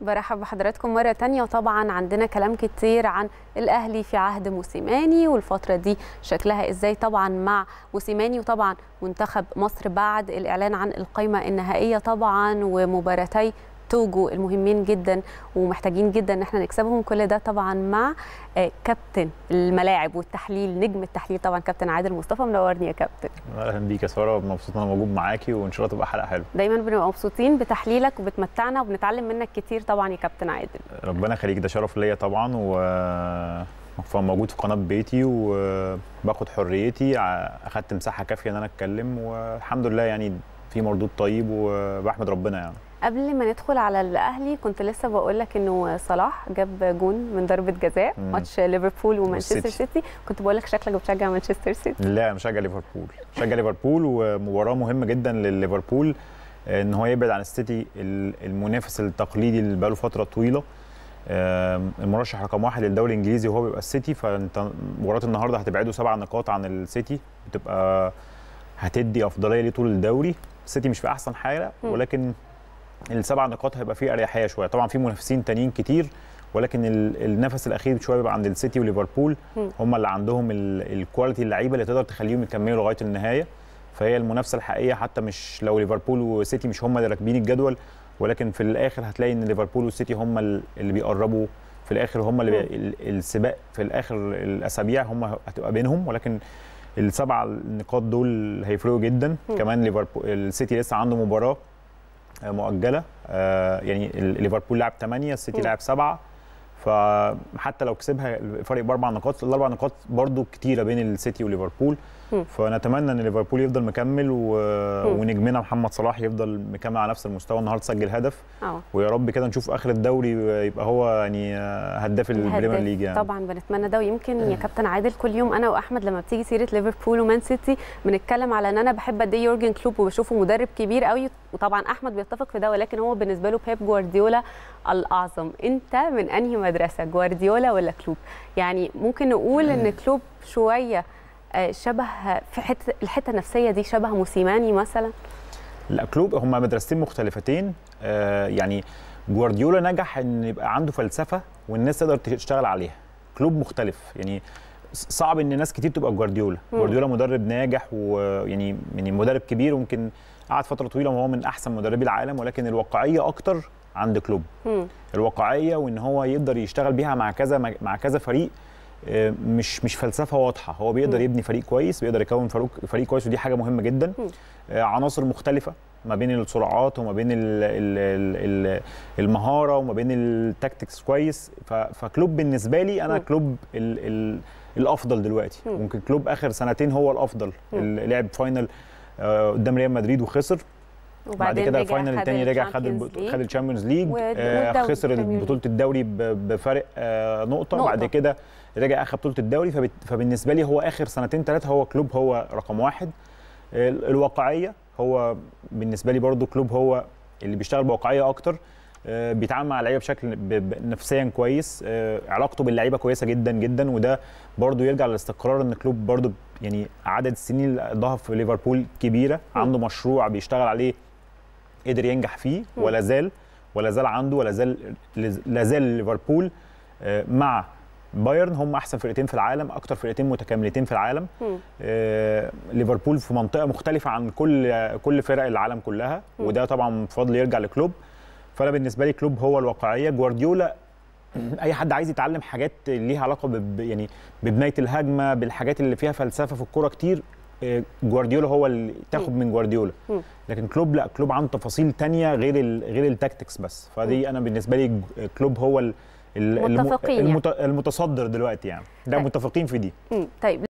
برحب بحضراتكم مرة تانية طبعا عندنا كلام كتير عن الأهلي في عهد موسيماني والفترة دي شكلها إزاي طبعا مع موسيماني وطبعا منتخب مصر بعد الإعلان عن القائمة النهائية طبعا ومباراتي توجو المهمين جدا ومحتاجين جدا ان احنا نكسبهم كل ده طبعا مع آه، كابتن الملاعب والتحليل نجم التحليل طبعا كابتن عادل مصطفى منورني يا كابتن اهلا بيك يا ساره مبسوط ان انا موجود معاكي وان شاء الله تبقى حلقه حلوه دايما بنبقى مبسوطين بتحليلك وبتمتعنا وبنتعلم منك كتير طبعا يا كابتن عادل ربنا يخليك ده شرف ليا طبعا و آه، موجود في قناه بيتي وباخد آه، حريتي اخدت مساحه كافيه ان انا اتكلم والحمد لله يعني في مردود طيب وبحمد ربنا يعني قبل ما ندخل على الاهلي كنت لسه بقول لك انه صلاح جاب جون من ضربه جزاء ماتش ليفربول ومانشستر سيتي كنت بقول لك شكلك بتشجع مانشستر سيتي لا مشجع ليفربول مشجع ليفربول ومباراه مهمه جدا لليفربول ان هو يبعد عن السيتي المنافس التقليدي اللي بقاله فتره طويله المرشح رقم واحد للدوري الانجليزي وهو بيبقى السيتي فانت مباراه النهارده هتبعده سبع نقاط عن السيتي بتبقى هتدي افضليه ليه طول الدوري السيتي مش في احسن حاله ولكن السبع نقاط هيبقى فيه اريحيه شويه طبعا في منافسين تانيين كتير ولكن النفس الاخير شويه بيبقى عند السيتي وليفربول هم اللي عندهم الكواليتي اللعيبه اللي تقدر تخليهم يكملوا لغايه النهايه فهي المنافسه الحقيقيه حتى مش لو ليفربول وسيتي مش هم اللي راكبين الجدول ولكن في الاخر هتلاقي ان ليفربول والسيتي هم اللي بيقربوا في الاخر هم اللي السباق في الاخر الاسابيع هم هتبقى بينهم ولكن السبع النقاط دول هيفرقوا جدا كمان ليفربول السيتي لسه عنده مباراه مؤجله آه، يعني ليفربول لعب 8 السيتي لعب 7 فحتى لو كسبها الفريق باربع نقاط الاربع نقاط برضو كتيره بين السيتي وليفربول فنتمنى ان ليفربول يفضل مكمل و... ونجمنا محمد صلاح يفضل مكمل على نفس المستوى النهارده سجل هدف أوه. ويا رب كده نشوف اخر الدوري يبقى هو يعني هداف البريمير ليج يعني طبعا بنتمنى ده ويمكن يا كابتن عادل كل يوم انا واحمد لما بتيجي سيره ليفربول ومان سيتي بنتكلم على ان انا بحب قد ايه يورجن كلوب وبشوفه مدرب كبير قوي وطبعا احمد بيتفق في ده ولكن هو بالنسبه له بيب جوارديولا الاعظم انت من انهي مدرسه جوارديولا ولا كلوب يعني ممكن نقول ان كلوب شويه شبه في حته الحته النفسيه دي شبه موسيماني مثلا؟ لا كلوب هما مدرستين مختلفتين آه، يعني جوارديولا نجح ان يبقى عنده فلسفه والناس تقدر تشتغل عليها كلوب مختلف يعني صعب ان ناس كتير تبقى جوارديولا جوارديولا مدرب ناجح ويعني يعني مدرب كبير وممكن قعد فتره طويله وهو من احسن مدربي العالم ولكن الواقعيه اكتر عند كلوب الواقعيه وان هو يقدر يشتغل بيها مع كذا مع كذا فريق آه، مش مش فلسفه واضحه هو بيقدر يبني فريق كويس بيقدر يكون فريق فريق كويس ودي حاجه مهمه جدا آه، عناصر مختلفه ما بين السرعات وما بين الـ الـ الـ المهاره وما بين التكتكس كويس فكلوب بالنسبه لي انا كلوب الـ الـ الافضل دلوقتي ممكن كلوب اخر سنتين هو الافضل لعب فاينل آه، قدام ريال مدريد وخسر وبعد كده الفاينل الثاني رجع خد خد الشامبيونز ليج آه، خسر بطوله الدوري بفارق آه، نقطة, نقطه بعد كده رجع اخد بطوله الدوري فبالنسبه لي هو اخر سنتين ثلاثه هو كلوب هو رقم واحد الواقعيه هو بالنسبه لي برضو كلوب هو اللي بيشتغل بواقعيه اكتر آه، بيتعامل مع اللعيبه بشكل نفسيا كويس علاقته باللعيبه كويسه جدا جدا وده برضو يرجع للاستقرار ان كلوب برضو يعني عدد السنين اللي قضاها في ليفربول كبيره عنده مشروع بيشتغل عليه قدر ينجح فيه ولا زال ولا زال عنده ولا زال لا زال ليفربول آه، مع بايرن هم احسن فرقتين في العالم اكتر فرقتين متكاملتين في العالم آه، ليفربول في منطقه مختلفه عن كل كل فرق العالم كلها وده طبعا بفضل يرجع لكلوب فانا بالنسبه لي كلوب هو الواقعيه جوارديولا اي حد عايز يتعلم حاجات ليها علاقه يعني ببنايه الهجمه بالحاجات اللي فيها فلسفه في الكوره كتير آه، جوارديولا هو اللي تاخد من جوارديولا لكن كلوب لا كلوب عنده تفاصيل تانية غير غير التاكتكس بس فدي انا بالنسبه لي آه، كلوب هو الـ المتفقين يعني. المتصدر دلوقتي يعني ده طيب. متفقين في دي طيب